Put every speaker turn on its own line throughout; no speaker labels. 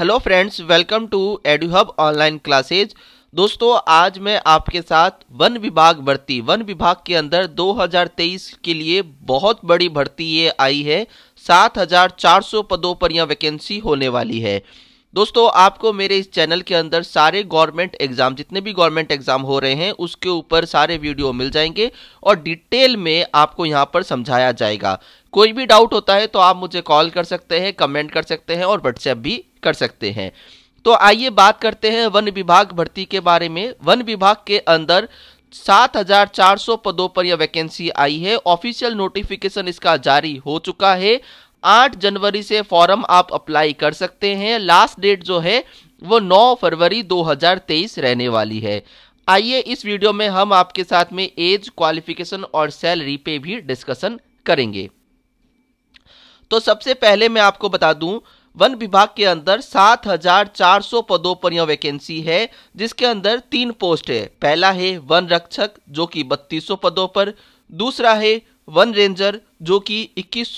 hello friends welcome to Eduhub online classes दोस्तों आज मैं आपके साथ वन विभाग भर्ती वन विभाग के अंदर 2023 के लिए बहुत बड़ी भर्ती ये आई है 7,400 पदों पर यह वैकेंसी होने वाली है दोस्तों आपको मेरे इस चैनल के अंदर सारे गवर्नमेंट एग्ज़ाम जितने भी गवर्नमेंट एग्ज़ाम हो रहे हैं उसके ऊपर सारे वीडियो मिल जाएंगे और डिटेल में आपको यहाँ पर समझाया जाएगा कोई भी डाउट होता है तो आप मुझे कॉल कर सकते हैं कमेंट कर सकते हैं और व्हाट्सएप भी कर सकते हैं तो आइए बात करते हैं वन विभाग भर्ती के बारे में वन विभाग के अंदर 7,400 पदों पर यह वैकेंसी आई है ऑफिशियल नोटिफिकेशन इसका जारी हो चुका है 8 जनवरी से फॉर्म आप अप्लाई कर सकते हैं लास्ट डेट जो है वो 9 फरवरी 2023 रहने वाली है आइए इस वीडियो में हम आपके साथ में एज क्वालिफिकेशन और सैलरी पे भी डिस्कशन करेंगे तो सबसे पहले मैं आपको बता दूं वन विभाग के अंदर 7,400 पदों पर यह वैकेंसी है जिसके अंदर तीन पोस्ट है पहला है वन रक्षक जो कि बत्तीस पदों पर दूसरा है वन रेंजर जो कि इक्कीस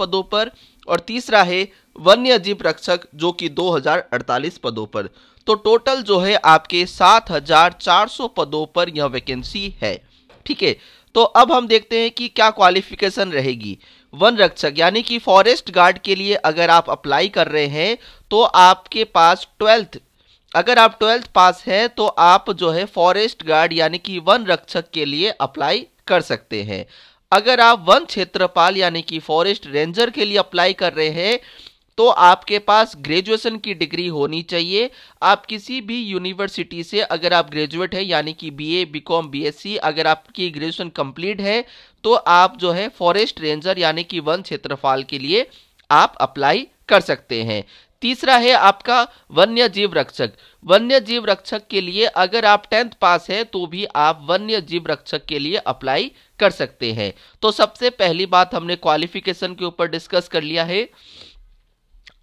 पदों पर और तीसरा है वन्य जीव रक्षक जो कि 2048 पदों पर तो टोटल जो है आपके 7,400 पदों पर यह वैकेंसी है ठीक है तो अब हम देखते हैं कि क्या क्वालिफिकेशन रहेगी वन रक्षक यानी कि फॉरेस्ट गार्ड के लिए अगर आप अप्लाई कर रहे हैं तो आपके पास ट्वेल्थ अगर आप ट्वेल्थ पास हैं तो आप जो है फॉरेस्ट गार्ड यानी कि वन रक्षक के लिए अप्लाई कर सकते हैं अगर आप वन क्षेत्रपाल यानी कि फॉरेस्ट रेंजर के लिए अप्लाई कर रहे हैं तो आपके पास ग्रेजुएशन की डिग्री होनी चाहिए आप किसी भी यूनिवर्सिटी से अगर आप ग्रेजुएट हैं यानी कि बीए बीकॉम बीएससी अगर आपकी ग्रेजुएशन कंप्लीट है तो आप जो है फॉरेस्ट रेंजर यानी कि वन क्षेत्रफल के लिए आप अप्लाई कर सकते हैं तीसरा है आपका वन्य जीव रक्षक वन्य जीव रक्षक के लिए अगर आप टेंथ पास है तो भी आप वन्य जीव रक्षक के लिए अप्लाई कर सकते हैं तो सबसे पहली बात हमने क्वालिफिकेशन के ऊपर डिस्कस कर लिया है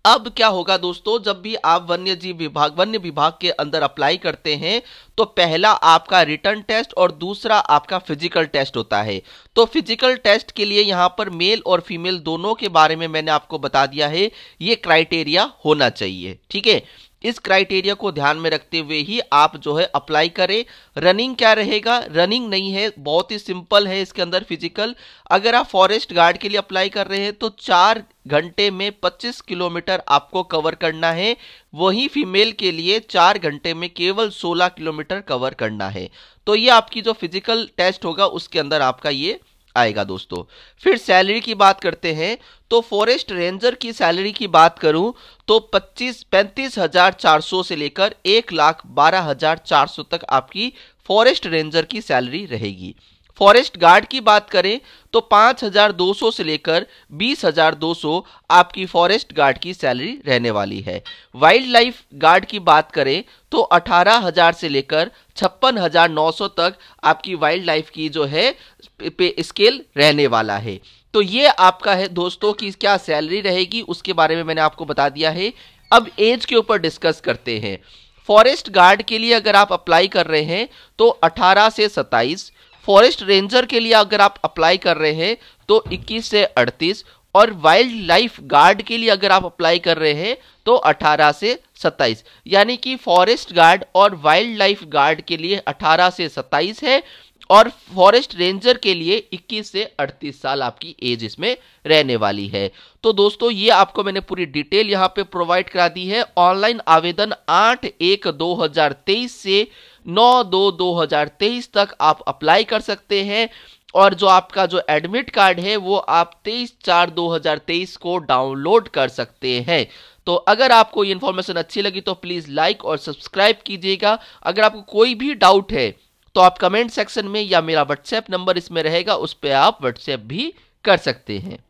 अब क्या होगा दोस्तों जब भी आप वन्य जीव विभाग वन्य विभाग के अंदर अप्लाई करते हैं तो पहला आपका रिटर्न टेस्ट और दूसरा आपका फिजिकल टेस्ट होता है तो फिजिकल टेस्ट के लिए यहां पर मेल और फीमेल दोनों के बारे में मैंने आपको बता दिया है ये क्राइटेरिया होना चाहिए ठीक है इस क्राइटेरिया को ध्यान में रखते हुए ही आप जो है अप्लाई करें रनिंग क्या रहेगा रनिंग नहीं है बहुत ही सिंपल है इसके अंदर फिजिकल अगर आप फॉरेस्ट गार्ड के लिए अप्लाई कर रहे हैं तो चार घंटे में 25 किलोमीटर आपको कवर करना है वही फीमेल के लिए चार घंटे में केवल 16 किलोमीटर कवर करना है तो ये आपकी जो फिजिकल टेस्ट होगा उसके अंदर आपका ये आएगा दोस्तों फिर सैलरी की बात करते हैं तो फॉरेस्ट रेंजर की सैलरी की बात करूं तो पच्चीस पैंतीस हजार चार सौ से लेकर एक लाख बारह हजार चार सौ तक आपकी फॉरेस्ट रेंजर की सैलरी रहेगी फॉरेस्ट गार्ड की बात करें तो 5,200 से लेकर 20,200 आपकी फॉरेस्ट गार्ड की सैलरी रहने वाली है वाइल्ड लाइफ गार्ड की बात करें तो 18,000 से लेकर 56,900 तक आपकी वाइल्ड लाइफ की जो है पे स्केल रहने वाला है तो ये आपका है दोस्तों की क्या सैलरी रहेगी उसके बारे में मैंने आपको बता दिया है अब एज के ऊपर डिस्कस करते हैं फॉरेस्ट गार्ड के लिए अगर आप अप्लाई कर रहे हैं तो 18 से फॉरेस्ट रेंजर के लिए अगर आप अप्लाई कर रहे हैं तो 21 से 38 और वाइल्ड लाइफ गार्ड के लिए अगर आप अप्लाई कर रहे हैं तो 18 से 27 यानी कि फॉरेस्ट गार्ड और वाइल्ड लाइफ गार्ड के लिए 18 से 27 है और फॉरेस्ट रेंजर के लिए 21 से 38 साल आपकी एज इसमें रहने वाली है तो दोस्तों ये आपको मैंने पूरी डिटेल यहाँ पे प्रोवाइड करा दी है ऑनलाइन आवेदन 8 एक 2023 से 9 दो 2023 तक आप अप्लाई कर सकते हैं और जो आपका जो एडमिट कार्ड है वो आप 23 चार 2023 को डाउनलोड कर सकते हैं तो अगर आपको ये इन्फॉर्मेशन अच्छी लगी तो प्लीज़ लाइक और सब्सक्राइब कीजिएगा अगर आपको कोई भी डाउट है तो आप कमेंट सेक्शन में या मेरा व्हाट्सएप नंबर इसमें रहेगा उस पर आप व्हाट्सएप भी कर सकते हैं